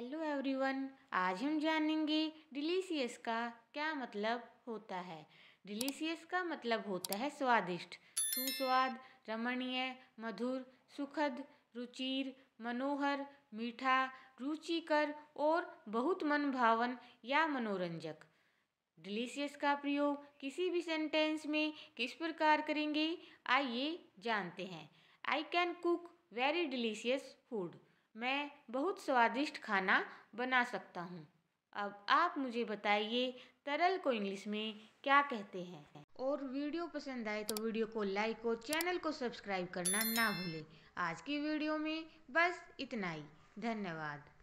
hello everyone आज हम जानेंगे डिलीशियस का क्या मतलब होता है डिलीशियस का मतलब होता है स्वादिष्ट सुस्वाद रमणीय मधुर सुखद रुचिर मनोहर मीठा रुचिकर और बहुत मन भावन या मनोरंजक डिलीशियस का प्रयोग किसी भी सेंटेंस में किस प्रकार करेंगे आइए जानते हैं I can cook very delicious food मैं बहुत स्वादिष्ट खाना बना सकता हूँ अब आप मुझे बताइए तरल को इंग्लिश में क्या कहते हैं और वीडियो पसंद आए तो वीडियो को लाइक और चैनल को सब्सक्राइब करना ना भूलें आज की वीडियो में बस इतना ही धन्यवाद